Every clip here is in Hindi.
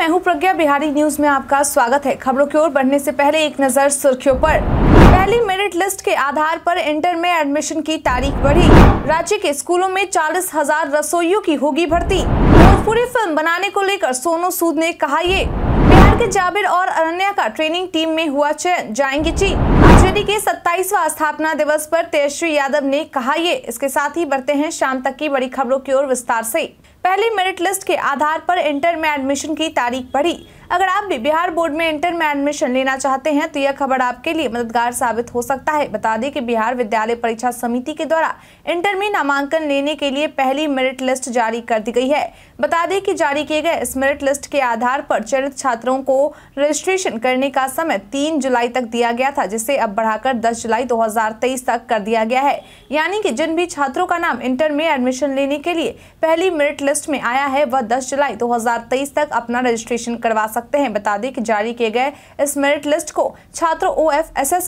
मैं हूं प्रज्ञा बिहारी न्यूज में आपका स्वागत है खबरों की ओर बढ़ने से पहले एक नजर सुर्खियों पर पहली मेरिट लिस्ट के आधार पर इंटर में एडमिशन की तारीख बढ़ी राज्य के स्कूलों में चालीस हजार रसोइयों की होगी भर्ती भोजपुरी फिल्म बनाने को लेकर सोनू सूद ने कहा ये बिहार के जाबिर और अरण्या का ट्रेनिंग टीम में हुआ चयन जाएंगे चीन एनसीडी के 27वां स्थापना दिवस पर तेजस्वी यादव ने कहा ये इसके साथ ही बढ़ते हैं शाम तक की बड़ी खबरों की ओर विस्तार से पहले मेरिट लिस्ट के आधार पर इंटर में एडमिशन की तारीख बढ़ी अगर आप भी बिहार बोर्ड में इंटर में एडमिशन लेना चाहते हैं तो यह खबर आपके लिए मददगार साबित हो सकता है बता दें कि बिहार विद्यालय परीक्षा समिति के द्वारा इंटर में नामांकन लेने के लिए पहली मेरिट लिस्ट जारी कर दी गई है बता दें कि जारी किए गए इस मेरिट लिस्ट के आधार पर चयनित छात्रों को रजिस्ट्रेशन करने का समय तीन जुलाई तक दिया गया था जिसे अब बढ़ाकर 10 जुलाई 2023 तक कर दिया गया है यानी कि जिन भी छात्रों का नाम इंटर में एडमिशन लेने के लिए पहली मेरिट लिस्ट में आया है वह 10 जुलाई 2023 तक अपना रजिस्ट्रेशन करवा सकते हैं बता दें कि जारी किए गए इस मेरिट लिस्ट को छात्र ओ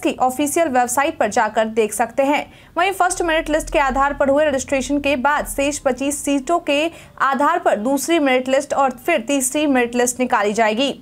की ऑफिशियल वेबसाइट पर जाकर देख सकते हैं वहीं फर्स्ट मेरिट लिस्ट के आधार पर हुए रजिस्ट्रेशन के बाद शेष पच्चीस सीटों के आधार पर दूसरी मेरिट लिस्ट और फिर तीसरी मेरिट लिस्ट निकाली जाएगी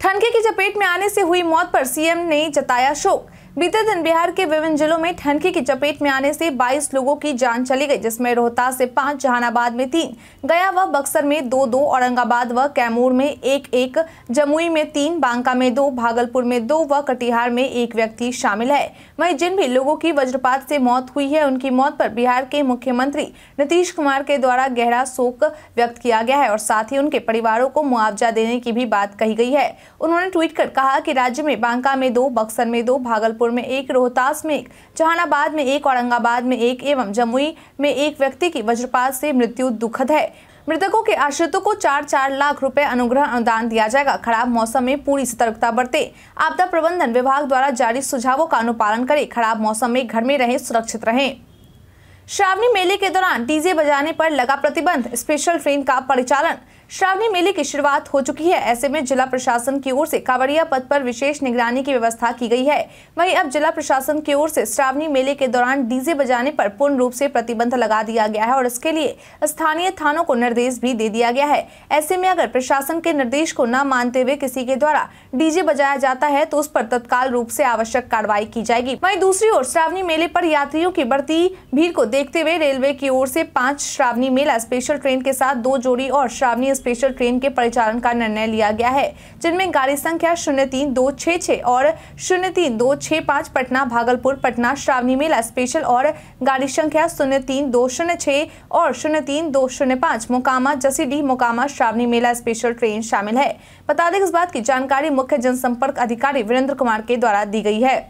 ठनके की चपेट में आने से हुई मौत पर सीएम ने जताया शोक बीते दिन बिहार के विभिन्न जिलों में ठंडी की चपेट में आने से 22 लोगों की जान चली गई जिसमें रोहतास से पांच जहानाबाद में तीन गया व बक्सर में दो दो औरंगाबाद व कैमूर में एक एक जमुई में तीन बांका में दो भागलपुर में दो व कटिहार में एक व्यक्ति शामिल है वहीं जिन भी लोगों की वज्रपात से मौत हुई है उनकी मौत पर बिहार के मुख्यमंत्री नीतीश कुमार के द्वारा गहरा शोक व्यक्त किया गया है और साथ ही उनके परिवारों को मुआवजा देने की भी बात कही गई है उन्होंने ट्वीट कर कहा कि राज्य में बांका में दो बक्सर में दो भागलपुर गाजीपुर में एक रोहतास में एक जहानाबाद में एक औरंगाबाद में एक एवं जमुई में एक व्यक्ति की वज्रपात से मृत्यु दुखद है मृतकों के आश्रितों को चार चार लाख रुपए अनुग्रह अनुदान दिया जाएगा खराब मौसम में पूरी सतर्कता बरते आपदा प्रबंधन विभाग द्वारा जारी सुझावों का अनुपालन करें खराब मौसम में घर में रहें सुरक्षित रहें श्रावणी मेले के दौरान डीजे बजाने पर लगा प्रतिबंध स्पेशल ट्रेन का परिचालन श्रावणी मेले की शुरुआत हो चुकी है ऐसे में जिला प्रशासन की ओर से कावड़िया पथ पर विशेष निगरानी की व्यवस्था की गई है वहीं अब जिला प्रशासन की ओर से श्रावणी मेले के दौरान डीजे बजाने पर पूर्ण रूप से प्रतिबंध लगा दिया गया है और इसके लिए स्थानीय थानों को निर्देश भी दे दिया गया है ऐसे में अगर प्रशासन के निर्देश को न मानते हुए किसी के द्वारा डीजे बजाया जाता है तो उस पर तत्काल रूप ऐसी आवश्यक कार्रवाई की जाएगी वही दूसरी ओर श्रावणी मेले आरोप यात्रियों की बढ़ती भीड़ को देखते हुए रेलवे की ओर से पांच श्रावणी मेला स्पेशल ट्रेन के साथ दो जोड़ी और श्रावणी स्पेशल ट्रेन के परिचालन का निर्णय लिया गया है जिनमें गाड़ी संख्या शून्य तीन दो छः छह और शून्य तीन दो छह पाँच पटना भागलपुर पटना श्रावणी मेला स्पेशल और गाड़ी संख्या शून्य तीन दो शून्य छः और शून्य तीन दो शून्य पाँच मोकामा जसीडीह मोकामा श्रावणी मेला स्पेशल ट्रेन शामिल है बता दें इस बात की जानकारी मुख्य जनसंपर्क अधिकारी वीरेंद्र कुमार के द्वारा दी गई है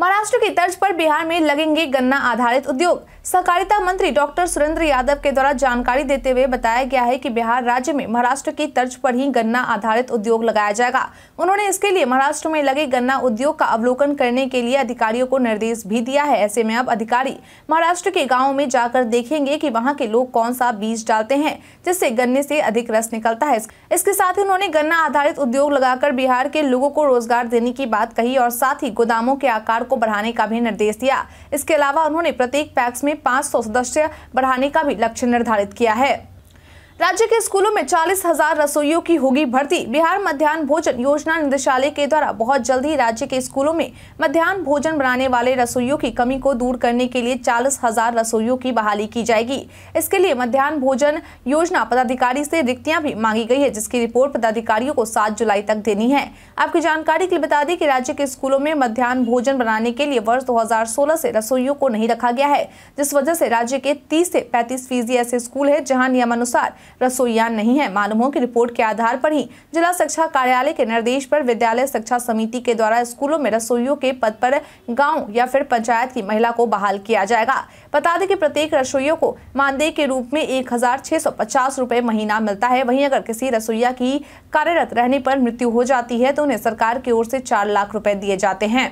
महाराष्ट्र की तर्ज पर बिहार में लगेंगे गन्ना आधारित उद्योग सहकारिता मंत्री डॉक्टर सुरेंद्र यादव के द्वारा जानकारी देते हुए बताया गया है कि बिहार राज्य में महाराष्ट्र की तर्ज पर ही गन्ना आधारित उद्योग लगाया जाएगा उन्होंने इसके लिए महाराष्ट्र में लगे गन्ना उद्योग का अवलोकन करने के लिए अधिकारियों को निर्देश भी दिया है ऐसे में अब अधिकारी महाराष्ट्र के गाँव में जाकर देखेंगे की वहाँ के लोग कौन सा बीज डालते हैं जिससे गन्ने से अधिक रस निकलता है इसके साथ ही उन्होंने गन्ना आधारित उद्योग लगाकर बिहार के लोगों को रोजगार देने की बात कही और साथ ही गोदामों के आकार को बढ़ाने का भी निर्देश दिया इसके अलावा उन्होंने प्रत्येक पैक्स में पाँच सदस्य बढ़ाने का भी लक्ष्य निर्धारित किया है राज्य के स्कूलों में चालीस हजार रसोइयों की होगी भर्ती बिहार मध्यान्ह भोजन योजना निदेशालय के द्वारा बहुत जल्द ही राज्य के स्कूलों में मध्यान्ह भोजन बनाने वाले रसोइयों की कमी को दूर करने के लिए चालीस हजार रसोइयों की बहाली की जाएगी इसके लिए मध्यान्ह भोजन योजना पदाधिकारी से रिक्तियां भी मांगी गई है जिसकी रिपोर्ट पदाधिकारियों को सात जुलाई तक देनी है आपकी जानकारी के लिए बता दें की राज्य के स्कूलों में मध्यान्ह भोजन बनाने के लिए वर्ष दो हजार से रसोइयों को नहीं रखा गया है जिस वजह से राज्य के तीस से पैंतीस फीसदी ऐसे स्कूल है जहाँ नियमानुसार रसोईया नहीं है मालूम हो कि रिपोर्ट के आधार पर ही जिला शिक्षा कार्यालय के निर्देश पर विद्यालय शिक्षा समिति के द्वारा स्कूलों में रसोइयों के पद पर गाँव या फिर पंचायत की महिला को बहाल किया जाएगा बता दें कि प्रत्येक रसोइयों को मानदेय के रूप में एक हजार महीना मिलता है वही अगर किसी रसोईया की कार्यरत रहने पर मृत्यु हो जाती है तो उन्हें सरकार की ओर से चार लाख रूपए दिए जाते हैं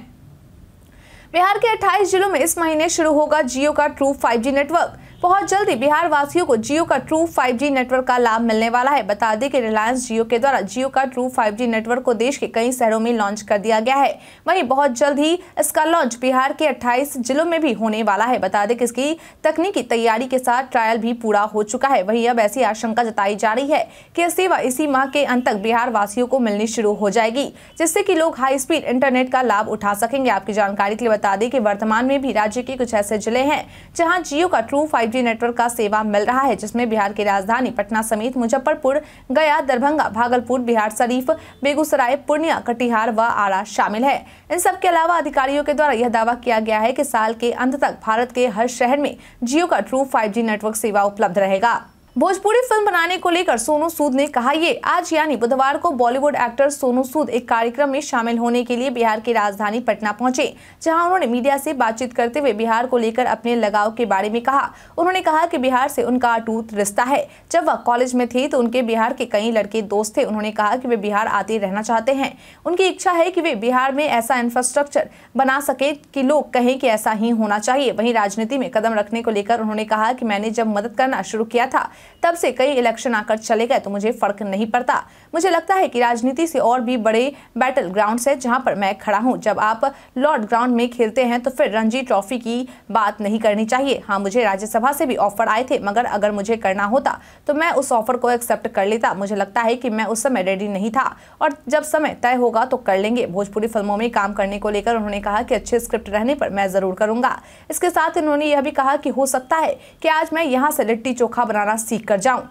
बिहार के 28 जिलों में इस महीने शुरू होगा जियो का ट्रू 5G नेटवर्क बहुत जल्दी बिहार वासियों को जियो का ट्रू 5G नेटवर्क का लाभ मिलने वाला है बता दें कि रिलायंस जियो के द्वारा जियो का ट्रू 5G नेटवर्क को देश के कई शहरों में लॉन्च कर दिया गया है वहीं बहुत जल्द ही इसका लॉन्च बिहार के 28 जिलों में भी होने वाला है बता दें कि इसकी तकनीकी तैयारी के साथ ट्रायल भी पूरा हो चुका है वही अब ऐसी आशंका जताई जा रही है की यह सेवा इसी माह के अंत तक बिहार वासियों को मिलनी शुरू हो जाएगी जिससे की लोग हाई स्पीड इंटरनेट का लाभ उठा सकेंगे आपकी जानकारी के लिए बता दें की वर्तमान में भी राज्य के कुछ ऐसे जिले हैं जहाँ जियो का ट्रू फाइव 5G नेटवर्क का सेवा मिल रहा है जिसमें बिहार की राजधानी पटना समेत मुजफ्फरपुर गया दरभंगा भागलपुर बिहार शरीफ बेगूसराय पूर्णिया कटिहार व आरा शामिल है इन सब के अलावा अधिकारियों के द्वारा यह दावा किया गया है कि साल के अंत तक भारत के हर शहर में जियो का ट्रू फाइव नेटवर्क सेवा उपलब्ध रहेगा भोजपुरी फिल्म बनाने को लेकर सोनू सूद ने कहा ये आज यानी बुधवार को बॉलीवुड एक्टर सोनू सूद एक कार्यक्रम में शामिल होने के लिए बिहार की राजधानी पटना पहुंचे जहां उन्होंने मीडिया से बातचीत करते हुए बिहार को लेकर अपने लगाव के बारे में कहा उन्होंने कहा कि बिहार से उनका अटूट रिश्ता है जब वह कॉलेज में थे तो उनके बिहार के कई लड़के दोस्त थे उन्होंने कहा की वे बिहार आते रहना चाहते है उनकी इच्छा है की वे बिहार में ऐसा इंफ्रास्ट्रक्चर बना सके की लोग कहें की ऐसा ही होना चाहिए वही राजनीति में कदम रखने को लेकर उन्होंने कहा की मैंने जब मदद करना शुरू किया था तब से कई इलेक्शन आकर चले गए तो मुझे फर्क नहीं पड़ता मुझे लगता है कि राजनीति से और भी बड़े बैटल ग्राउंड्स है जहाँ पर मैं खड़ा हूँ जब आप लॉर्ड ग्राउंड में खेलते हैं तो फिर रणजी ट्रॉफी की बात नहीं करनी चाहिए हाँ मुझे राज्यसभा से भी ऑफर आए थे मगर अगर मुझे करना होता तो मैं उस ऑफर को एक्सेप्ट कर लेता मुझे लगता है कि मैं उस समय रेडी नहीं था और जब समय तय होगा तो कर लेंगे भोजपुरी फिल्मों में काम करने को लेकर उन्होंने कहा कि अच्छे स्क्रिप्ट रहने पर मैं ज़रूर करूंगा इसके साथ इन्होंने यह भी कहा कि हो सकता है कि आज मैं यहाँ से लिट्टी चोखा बनाना सीख कर जाऊं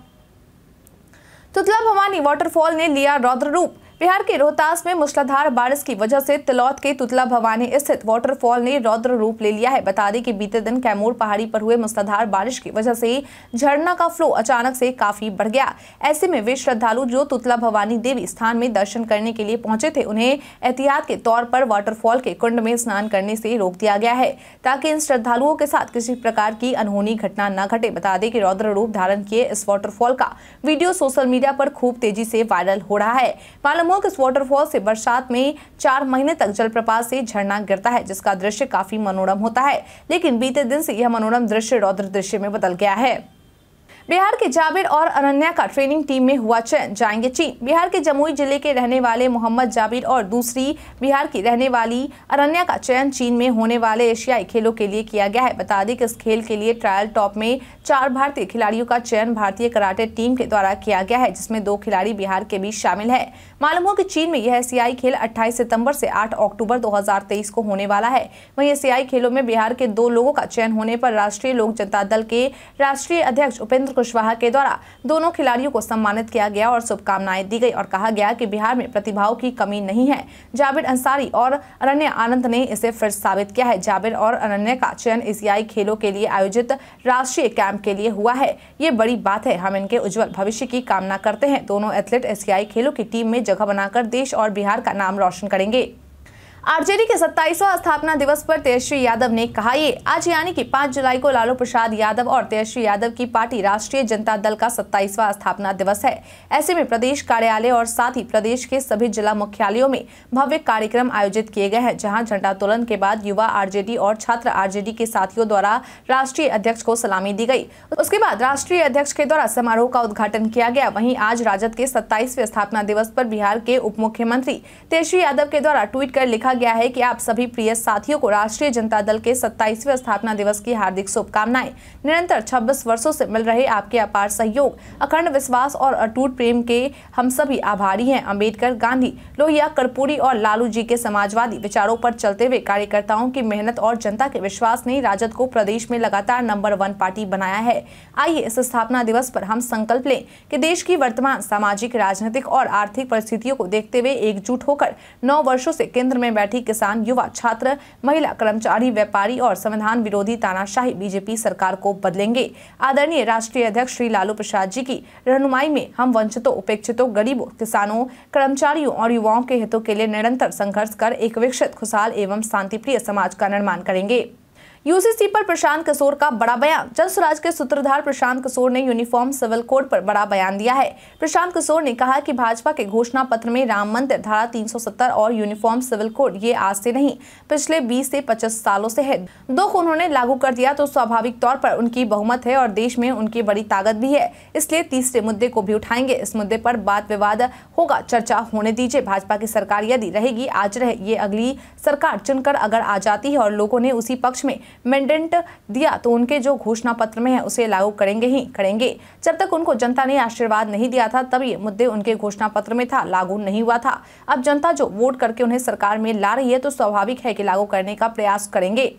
तुतला भवानी वाटरफॉल ने लिया रौद्र रूप बिहार के रोहतास में मूसलाधार बारिश की वजह से तिलौत के तुतला भवानी स्थित वाटरफॉल ने रौद्र रूप ले लिया है बता दें कि बीते दिन कैमूर पहाड़ी पर हुए मूसलाधार बारिश की वजह से झरना का फ्लो अचानक से काफी बढ़ गया ऐसे में वे श्रद्धालु जो तुतला भवानी देवी स्थान में दर्शन करने के लिए पहुंचे थे उन्हें एहतियात के तौर पर वाटरफॉल के कुंड में स्नान करने से रोक दिया गया है ताकि इन श्रद्धालुओं के साथ किसी प्रकार की अनहोनी घटना न घटे बता दें कि रौद्र रूप धारण किए इस वाटरफॉल का वीडियो सोशल मीडिया पर खूब तेजी से वायरल हो रहा है मालूम नमक इस वाटरफॉल से बरसात में चार महीने तक जलप्रपात से झरना गिरता है जिसका दृश्य काफी मनोरम होता है लेकिन बीते दिन से यह मनोरम दृश्य रौद्र दृश्य में बदल गया है बिहार के जाबिर और अनन्या का ट्रेनिंग टीम में हुआ चयन जाएंगे चीन बिहार के जमुई जिले के रहने वाले मोहम्मद जाबिर और दूसरी बिहार की रहने वाली अनन्या का चयन चीन में होने वाले एशियाई खेलों के लिए किया गया है बता दें कि इस खेल के लिए ट्रायल टॉप में चार भारतीय खिलाड़ियों का चयन भारतीय कराटे टीम के द्वारा किया गया है जिसमें दो खिलाड़ी बिहार के भी शामिल है मालूम हो कि चीन में यह एशियाई खेल अट्ठाईस सितम्बर से आठ अक्टूबर दो को होने वाला है वहीं एशियाई खेलों में बिहार के दो लोगों का चयन होने पर राष्ट्रीय लोक जनता दल के राष्ट्रीय अध्यक्ष उपेंद्र राजेंद्र कुशवाहा के द्वारा दोनों खिलाड़ियों को सम्मानित किया गया और शुभकामनाएं दी गई और कहा गया कि बिहार में प्रतिभाओं की कमी नहीं है जाबिर अंसारी और अनन्य आनंद ने इसे फिर साबित किया है जाबिर और अनन्या का चयन एशियाई खेलों के लिए आयोजित राष्ट्रीय कैंप के लिए हुआ है ये बड़ी बात है हम इनके उज्जवल भविष्य की कामना करते हैं दोनों एथलीट एशियाई खेलों की टीम में जगह बनाकर देश और बिहार का नाम रोशन करेंगे आरजेडी के 27वां स्थापना दिवस पर तेजस्वी यादव ने कहा ये आज यानी कि 5 जुलाई को लालू प्रसाद यादव और तेजस्वी यादव की पार्टी राष्ट्रीय जनता दल का 27वां स्थापना दिवस है ऐसे में प्रदेश कार्यालय और साथ ही प्रदेश के सभी जिला मुख्यालयों में भव्य कार्यक्रम आयोजित किए गए हैं जहां झंडातोलन के बाद युवा आर और छात्र आर के साथियों द्वारा राष्ट्रीय अध्यक्ष को सलामी दी गयी उसके बाद राष्ट्रीय अध्यक्ष के द्वारा समारोह का उद्घाटन किया गया वही आज राजद के सत्ताईसवें स्थापना दिवस आरोप बिहार के उप मुख्यमंत्री तेजस्वी यादव के द्वारा ट्वीट कर लिखा कहा गया है कि आप सभी प्रिय साथियों को राष्ट्रीय जनता दल के 27वें स्थापना दिवस की हार्दिक शुभकामनाएं निरंतर 26 वर्षों से मिल रहे आपके अपार सहयोग अखंड विश्वास और अटूट प्रेम के हम सभी आभारी हैं अम्बेडकर गांधी लोहिया कर्पूरी और लालू जी के समाजवादी विचारों पर चलते हुए कार्यकर्ताओं की मेहनत और जनता के विश्वास ने राजद को प्रदेश में लगातार नंबर वन पार्टी बनाया है आइए इस स्थापना दिवस पर हम संकल्प लें कि देश की वर्तमान सामाजिक राजनीतिक और आर्थिक परिस्थितियों को देखते हुए एकजुट होकर नौ वर्षों से केंद्र में बैठी किसान युवा छात्र महिला कर्मचारी व्यापारी और संविधान विरोधी तानाशाही बीजेपी सरकार को बदलेंगे आदरणीय राष्ट्रीय अध्यक्ष श्री लालू प्रसाद जी की रहनुमाई में हम वंचितों उपेक्षितों गरीबों किसानों कर्मचारियों और युवाओं के हितों के लिए निरंतर संघर्ष कर एक विकसित खुशहाल एवं शांतिप्रिय समाज का निर्माण करेंगे यूसीसी पर प्रशांत कसोर का बड़ा बयान जन स्वराज के सूत्रधार प्रशांत कसोर ने यूनिफॉर्म सिविल कोड पर बड़ा बयान दिया है प्रशांत कसोर ने कहा कि भाजपा के घोषणा पत्र में राम मंदिर धारा 370 और यूनिफॉर्म सिविल कोड ये आज से नहीं पिछले 20 से 25 सालों से है दो को उन्होंने लागू कर दिया तो स्वाभाविक तौर पर उनकी बहुमत है और देश में उनकी बड़ी ताकत भी है इसलिए तीसरे मुद्दे को भी उठाएंगे इस मुद्दे पर बात विवाद होगा चर्चा होने दीजिए भाजपा की सरकार यदि रहेगी आज रहे ये अगली सरकार चुनकर अगर आ जाती है और लोगों ने उसी पक्ष में मैंडेंट दिया तो उनके जो घोषणा पत्र में है उसे लागू करेंगे ही करेंगे जब तक उनको जनता ने आशीर्वाद नहीं दिया था तब ये मुद्दे उनके घोषणा पत्र में था लागू नहीं हुआ था अब जनता जो वोट करके उन्हें सरकार में ला रही है तो स्वाभाविक है कि लागू करने का प्रयास करेंगे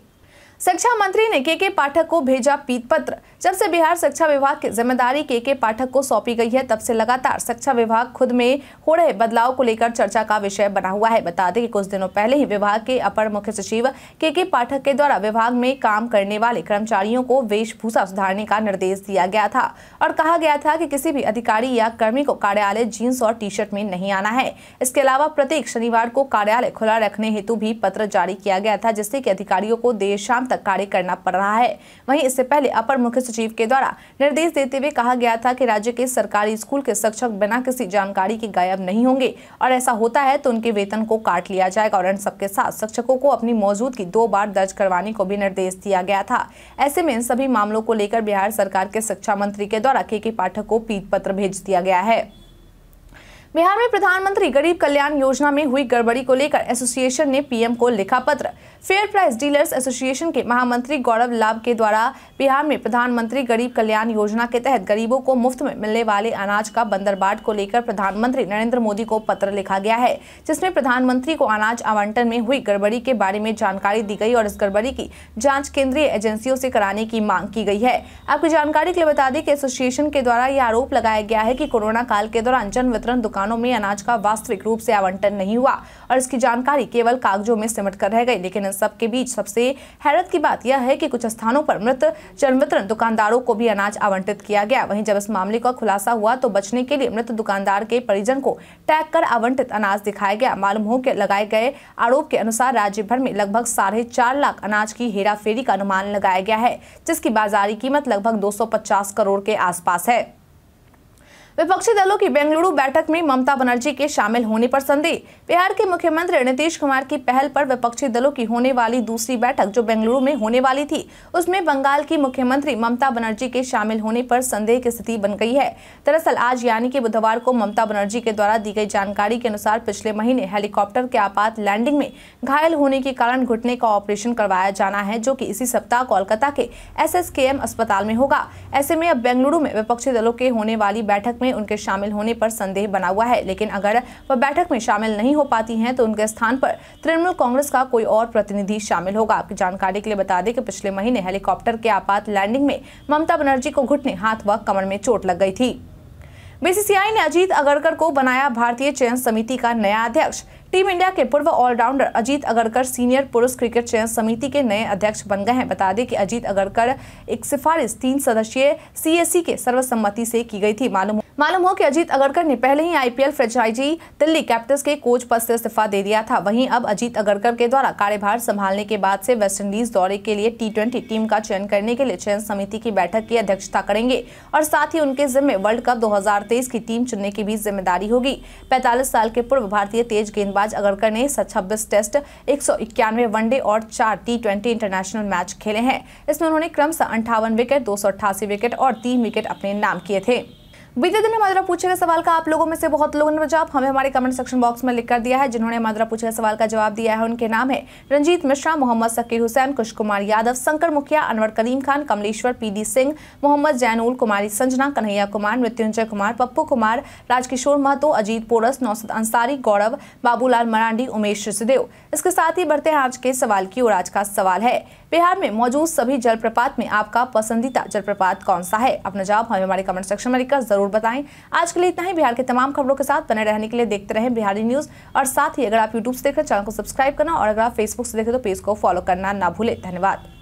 शिक्षा मंत्री ने के के पाठक को भेजा पीत पत्र जब से बिहार शिक्षा विभाग की जिम्मेदारी के के पाठक को सौंपी गई है तब से लगातार शिक्षा विभाग खुद में हो रहे बदलाव को लेकर चर्चा का विषय बना हुआ है बता दें कि कुछ दिनों पहले ही विभाग के अपर मुख्य सचिव के के पाठक के द्वारा विभाग में काम करने वाले कर्मचारियों को वेशभूषा सुधारने का निर्देश दिया गया था और कहा गया था कि किसी भी अधिकारी या कर्मी को कार्यालय जीन्स और टी शर्ट में नहीं आना है इसके अलावा प्रत्येक शनिवार को कार्यालय खुला रखने हेतु भी पत्र जारी किया गया था जिससे की अधिकारियों को देर शाम तक कार्य करना पड़ रहा है वहीं इससे पहले अपर मुख्य सचिव के द्वारा निर्देश देते हुए कहा गया था कि राज्य के सरकारी स्कूल के शिक्षक बिना किसी जानकारी के गायब नहीं होंगे और ऐसा होता है तो उनके वेतन को काट लिया जाएगा और इन सबके साथ शिक्षकों को अपनी मौजूदगी दो बार दर्ज करवाने को भी निर्देश दिया गया था ऐसे में इन सभी मामलों को लेकर बिहार सरकार के शिक्षा मंत्री के द्वारा के के पाठक को पीत पत्र भेज दिया गया है बिहार में प्रधानमंत्री गरीब कल्याण योजना में हुई गड़बड़ी को लेकर एसोसिएशन ने पीएम को लिखा पत्र फेयर प्राइस डीलर्स एसोसिएशन के महामंत्री गौरव लाभ के द्वारा बिहार में प्रधानमंत्री गरीब कल्याण योजना के तहत गरीबों को मुफ्त में मिलने वाले अनाज का बंदरबाट को लेकर प्रधानमंत्री नरेंद्र मोदी को पत्र लिखा गया है जिसमे प्रधानमंत्री को अनाज आवंटन में हुई गड़बड़ी के बारे में जानकारी दी गई और इस गड़बड़ी की जाँच केंद्रीय एजेंसियों से कराने की मांग की गई है आपकी जानकारी के लिए बता दें कि एसोसिएशन के द्वारा यह आरोप लगाया गया है की कोरोना काल के दौरान जन वितरण दुकान दुकानों में अनाज का वास्तविक रूप से आवंटन नहीं हुआ और इसकी जानकारी केवल कागजों में सिमट कर रह गई लेकिन इन सबके बीच सबसे हैरत की बात यह है कि कुछ स्थानों पर मृत जनवितरण दुकानदारों को भी अनाज आवंटित किया गया वहीं जब इस मामले का खुलासा हुआ तो बचने के लिए मृत दुकानदार के परिजन को टैग कर आवंटित अनाज दिखाया गया मालूम हो कि लगाए गए आरोप के अनुसार राज्य भर में लगभग साढ़े चार लाख अनाज की हेराफेरी का अनुमान लगाया गया है जिसकी बाजारी कीमत लगभग पचास करोड़ के आसपास है विपक्षी दलों की बेंगलुरु बैठक में ममता बनर्जी के शामिल होने पर संदेह बिहार के मुख्यमंत्री नीतीश कुमार की पहल पर विपक्षी दलों की होने वाली दूसरी बैठक जो बेंगलुरु में होने वाली थी उसमें बंगाल की मुख्यमंत्री ममता बनर्जी के शामिल होने पर संदेह की स्थिति बन गई है दरअसल आज यानी कि बुधवार को ममता बनर्जी के द्वारा दी गई जानकारी के अनुसार पिछले महीने हेलीकॉप्टर के आपात लैंडिंग में घायल होने के कारण घुटने का ऑपरेशन करवाया जाना है जो की इसी सप्ताह कोलकाता के एस अस्पताल में होगा ऐसे में अब बेंगलुरु में विपक्षी दलों के होने वाली बैठक में उनके शामिल होने पर संदेह बना हुआ है लेकिन अगर वह बैठक में शामिल नहीं हो पाती हैं तो उनके स्थान पर तृणमूल कांग्रेस का कोई और प्रतिनिधि शामिल होगा आपकी जानकारी के लिए बता दें कि पिछले महीने हेलीकॉप्टर के आपात लैंडिंग में ममता बनर्जी को घुटने हाथ व कमर में चोट लग गई थी बीसीसीआई ने अजीत अगरकर को बनाया भारतीय चयन समिति का नया अध्यक्ष टीम इंडिया के पूर्व ऑलराउंडर अजीत अगरकर सीनियर पुरुष क्रिकेट चयन समिति के नए अध्यक्ष बन गए हैं बता दें कि अजीत अगरकर एक सिफारिश तीन सदस्यीय सीएससी के सर्वसम्मति से की गई थी मालूम मालूम हो कि अजीत अगरकर ने पहले ही IPL franchise Delhi Capitals coach कोच पद से इस्तीफा दे दिया था वहीं अब अजीत अगरकर के द्वारा कार्यभार संभालने के बाद से वेस्टइंडीज दौरे के लिए टी टीम का चयन करने के लिए चयन समिति की बैठक की अध्यक्षता करेंगे और साथ ही उनके जिम्मे वर्ल्ड कप दो की टीम चुनने की भी जिम्मेदारी होगी पैंतालीस साल के पूर्व भारतीय तेज गेंदबाज अगरकर ने छब्बीस टेस्ट एक वनडे और चार टी इंटरनेशनल मैच खेले हैं इसमें उन्होंने क्रमशः अंठावन विकेट दो विकेट और तीन विकेट अपने नाम किए थे बीते दिन हमारा पूछे गए सवाल का आप लोगों में से बहुत लोगों ने जवाब हमें हमारे कमेंट सेक्शन बॉक्स में लिख कर दिया है जिन्होंने हमारा पूछे गए सवाल का जवाब दिया है उनके नाम है रंजीत मिश्रा मोहम्मद सकीर हुसैन कुश कुमार यादव शंकर मुखिया अनवर करीम खान कमलेश्वर पीडी सिंह मोहम्मद जैनुल कुमारी संजना कन्हैया कुमार मृत्युंजय कुमार पप्पू कुमार राजकिशोर महतो अजीत पोरस नौसद अंसारी गौरव बाबूलाल मरांडी उमेश सिदेव इसके साथ ही बढ़ते हैं आज के सवाल की और आज का सवाल है बिहार में मौजूद सभी जलप्रपात में आपका पसंदीदा जलप्रपात कौन सा है अपना जवाब हमें हमारे कमेंट सेक्शन में लिखकर जरूर बताएं आज के लिए इतना ही बिहार के तमाम खबरों के साथ बने रहने के लिए देखते रहे बिहारी न्यूज और साथ ही अगर आप यूट्यूब से देखें चैनल को सब्सक्राइब करना और अगर आप फेसबुक से देखें तो पेज को फॉलो करना ना भूले धन्यवाद